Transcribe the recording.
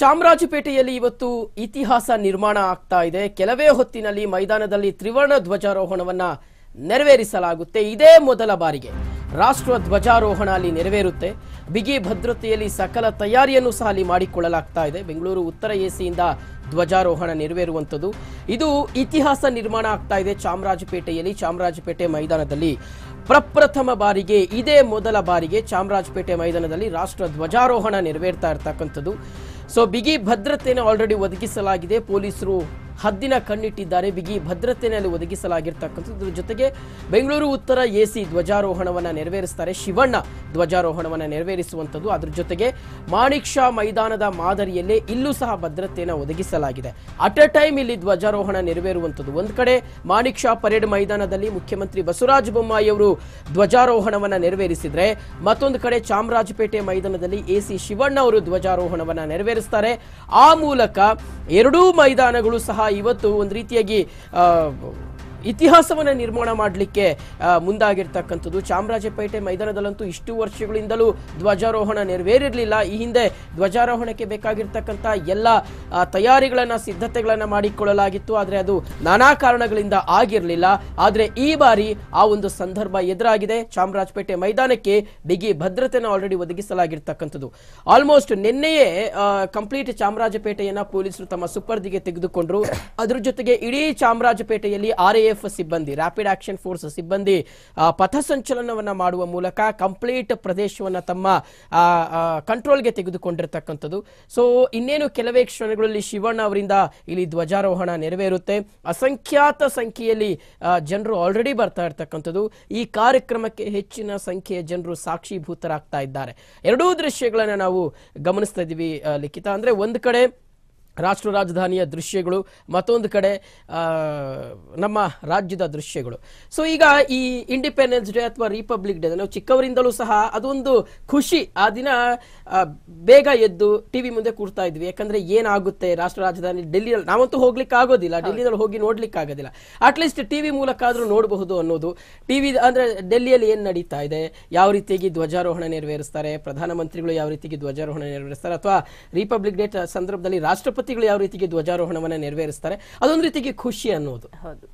ಚಾಮರಾಜಪೇಟೆಯಲ್ಲಿ ಇವತ್ತು ಇತಿಹಾಸ ನಿರ್ಮಾಣ ಆಗ್ತಾ ಇದೆ ಕೆಲವೇ ಹೊತ್ತಿನಲ್ಲಿ ಮೈದಾನದಲ್ಲಿ ತ್ರಿವರ್ಣ ಧ್ವಜಾರೋಹಣವನ್ನ ನೆರವೇರಿಸಲಾಗುತ್ತೆ ಇದೇ ಮೊದಲ ಬಾರಿಗೆ ರಾಷ್ಟ್ರ ಧ್ವಜಾರೋಹಣ ಅಲ್ಲಿ ನೆರವೇರುತ್ತೆ ಬಿಗಿ ಭದ್ರತೆಯಲ್ಲಿ ಸಕಲ ತಯಾರಿಯನ್ನು ಸಹ ಅಲ್ಲಿ ಮಾಡಿಕೊಳ್ಳಲಾಗ್ತಾ ಇದೆ ಬೆಂಗಳೂರು ಉತ್ತರ ಎಸಿಯಿಂದ ಧ್ವಜಾರೋಹಣ ನೆರವೇರುವಂಥದ್ದು ಇದು ಇತಿಹಾಸ ನಿರ್ಮಾಣ ಆಗ್ತಾ ಇದೆ ಚಾಮರಾಜಪೇಟೆಯಲ್ಲಿ ಚಾಮರಾಜಪೇಟೆ ಮೈದಾನದಲ್ಲಿ ಪ್ರಪ್ರಥಮ ಬಾರಿಗೆ ಇದೇ ಮೊದಲ ಬಾರಿಗೆ ಚಾಮರಾಜಪೇಟೆ ಮೈದಾನದಲ್ಲಿ ರಾಷ್ಟ್ರ ಧ್ವಜಾರೋಹಣ ನೆರವೇರ್ತಾ ಇರ್ತಕ್ಕಂಥದ್ದು ಸೊ ಬಿಗಿ ಭದ್ರತೆಯನ್ನು ಆಲ್ರೆಡಿ ಒದಗಿಸಲಾಗಿದೆ ಪೊಲೀಸರು ಹದ್ದಿನ ಕಣ್ಣಿಟ್ಟಿದ್ದಾರೆ ಬಿಗಿ ಭದ್ರತೆಯಲ್ಲಿ ಒದಗಿಸಲಾಗಿರ್ತಕ್ಕಂಥದ್ದು ಜೊತೆಗೆ ಬೆಂಗಳೂರು ಉತ್ತರ ಎಸಿ ಧ್ವಜಾರೋಹಣವನ್ನು ನೆರವೇರಿಸ್ತಾರೆ ಶಿವಣ್ಣ ಧ್ವಜಾರೋಹಣವನ್ನು ನೆರವೇರಿಸುವಂಥದ್ದು ಅದರ ಜೊತೆಗೆ ಮಾಣಿಕ್ ಶಾ ಮೈದಾನದ ಮಾದರಿಯಲ್ಲೇ ಇಲ್ಲೂ ಸಹ ಭದ್ರತೆಯನ್ನು ಒದಗಿಸಲಾಗಿದೆ ಅಟ್ ಅ ಟೈಮ್ ಇಲ್ಲಿ ಧ್ವಜಾರೋಹಣ ನೆರವೇರುವಂಥದ್ದು ಒಂದು ಕಡೆ ಮಾಣಿಕ್ ಶಾ ಪರೇಡ್ ಮೈದಾನದಲ್ಲಿ ಮುಖ್ಯಮಂತ್ರಿ ಬಸವರಾಜ ಬೊಮ್ಮಾಯಿ ಅವರು ಧ್ವಜಾರೋಹಣವನ್ನು ನೆರವೇರಿಸಿದರೆ ಮತ್ತೊಂದು ಕಡೆ ಚಾಮರಾಜಪೇಟೆ ಮೈದಾನದಲ್ಲಿ ಎ ಸಿ ಶಿವಣ್ಣ ಅವರು ಧ್ವಜಾರೋಹಣವನ್ನು ನೆರವೇರಿಸ್ತಾರೆ ಆ ಮೂಲಕ ಎರಡೂ ಮೈದಾನಗಳು ಸಹ ಇವತ್ತು ಒಂದು ರೀತಿಯಾಗಿ ಇತಿಹಾಸವನ್ನು ನಿರ್ಮಾಣ ಮಾಡಲಿಕ್ಕೆ ಮುಂದಾಗಿರ್ತಕ್ಕಂಥದ್ದು ಚಾಮರಾಜಪೇಟೆ ಮೈದಾನದಲ್ಲಂತೂ ಇಷ್ಟು ವರ್ಷಗಳಿಂದಲೂ ಧ್ವಜಾರೋಹಣ ನೆರವೇರಿರಲಿಲ್ಲ ಈ ಹಿಂದೆ ಧ್ವಜಾರೋಹಣಕ್ಕೆ ಬೇಕಾಗಿರ್ತಕ್ಕಂಥ ಎಲ್ಲ ತಯಾರಿಗಳನ್ನು ಸಿದ್ಧತೆಗಳನ್ನು ಮಾಡಿಕೊಳ್ಳಲಾಗಿತ್ತು ಆದರೆ ಅದು ನಾನಾ ಕಾರಣಗಳಿಂದ ಆಗಿರಲಿಲ್ಲ ಆದರೆ ಈ ಬಾರಿ ಆ ಒಂದು ಸಂದರ್ಭ ಎದುರಾಗಿದೆ ಚಾಮರಾಜಪೇಟೆ ಮೈದಾನಕ್ಕೆ ಬಿಗಿ ಭದ್ರತೆಯನ್ನು ಆಲ್ರೆಡಿ ಒದಗಿಸಲಾಗಿರ್ತಕ್ಕಂಥದ್ದು ಆಲ್ಮೋಸ್ಟ್ ನಿನ್ನೆಯೇ ಕಂಪ್ಲೀಟ್ ಚಾಮರಾಜಪೇಟೆಯನ್ನು ಪೊಲೀಸರು ತಮ್ಮ ಸುಪರ್ದಿಗೆ ತೆಗೆದುಕೊಂಡ್ರು ಅದರ ಜೊತೆಗೆ ಇಡೀ ಚಾಮರಾಜಪೇಟೆಯಲ್ಲಿ ಆರ್ ಎ ಸಿಬ್ಬಂದಿ ರಾಪಿಡ್ ಆಕ್ಷನ್ ಫೋರ್ಸ್ ಸಿಬ್ಬಂದಿ ಪಥ ಸಂಚಲನವನ್ನು ಮಾಡುವ ಮೂಲಕ ಕಂಪ್ಲೀಟ್ ಪ್ರದೇಶವನ್ನು ತಮ್ಮ ಕಂಟ್ರೋಲ್ಗೆ ತೆಗೆದುಕೊಂಡಿರತಕ್ಕಂಥದ್ದು ಸೊ ಇನ್ನೇನು ಕೆಲವೇ ಕ್ಷಣಗಳಲ್ಲಿ ಶಿವಣ್ಣ ಅವರಿಂದ ಇಲ್ಲಿ ಧ್ವಜಾರೋಹಣ ನೆರವೇರುತ್ತೆ ಅಸಂಖ್ಯಾತ ಸಂಖ್ಯೆಯಲ್ಲಿ ಜನರು ಆಲ್ರೆಡಿ ಬರ್ತಾ ಇರ್ತಕ್ಕಂಥದ್ದು ಈ ಕಾರ್ಯಕ್ರಮಕ್ಕೆ ಹೆಚ್ಚಿನ ಸಂಖ್ಯೆಯ ಜನರು ಸಾಕ್ಷಿಭೂತರಾಗ್ತಾ ಇದ್ದಾರೆ ಎರಡೂ ದೃಶ್ಯಗಳನ್ನು ನಾವು ಗಮನಿಸ್ತಾ ಇದ್ದೀವಿ ಲಿಖಿತ ಅಂದ್ರೆ ಒಂದು ಕಡೆ ರಾಷ್ಟ್ರ ರಾಜಧಾನಿಯ ದೃಶ್ಯಗಳು ಮತ್ತೊಂದು ಕಡೆ ನಮ್ಮ ರಾಜ್ಯದ ದೃಶ್ಯಗಳು ಸೊ ಈಗ ಈ ಇಂಡಿಪೆಂಡೆನ್ಸ್ ಡೇ ಅಥವಾ ರಿಪಬ್ಲಿಕ್ ಡೇ ನಾವು ಚಿಕ್ಕವರಿಂದಲೂ ಸಹ ಅದೊಂದು ಖುಷಿ ಆ ದಿನ ಬೇಗ ಎದ್ದು ಟಿವಿ ಮುಂದೆ ಕೂರ್ತಾ ಇದ್ವಿ ಯಾಕಂದ್ರೆ ಏನಾಗುತ್ತೆ ರಾಷ್ಟ್ರ ರಾಜಧಾನಿ ಡೆಲ್ಲಿಯಲ್ಲಿ ನಾವಂತೂ ಹೋಗ್ಲಿಕ್ಕೆ ಆಗೋದಿಲ್ಲ ಡೆಲ್ಲಿನಲ್ಲಿ ಹೋಗಿ ನೋಡ್ಲಿಕ್ಕೆ ಆಗೋದಿಲ್ಲ ಅಟ್ಲೀಸ್ಟ್ ಟಿವಿ ಮೂಲಕ ಆದರೂ ನೋಡಬಹುದು ಅನ್ನೋದು ಟಿವಿ ಅಂದ್ರೆ ಡೆಲ್ಲಿಯಲ್ಲಿ ಏನು ನಡೀತಾ ಇದೆ ಯಾವ ರೀತಿಯಾಗಿ ಧ್ವಜಾರೋಹಣ ನೆರವೇರಿಸ್ತಾರೆ ಪ್ರಧಾನಮಂತ್ರಿಗಳು ಯಾವ ರೀತಿಯಾಗಿ ಧ್ವಜಾರೋಹಣ ನೆರವೇರಿಸ್ತಾರೆ ಅಥವಾ ರಿಪಬ್ಲಿಕ್ ಡೇ ಸಂದರ್ಭದಲ್ಲಿ ರಾಷ್ಟ್ರಪತಿ ಸಂತತಿಗಳು ಯಾವ ರೀತಿಗೆ ಧ್ವಜಾರೋಹಣವನ್ನು ನೆರವೇರಿಸ್ತಾರೆ ಅದೊಂದು ರೀತಿಗೆ ಖುಷಿ ಅನ್ನೋದು ಹೌದು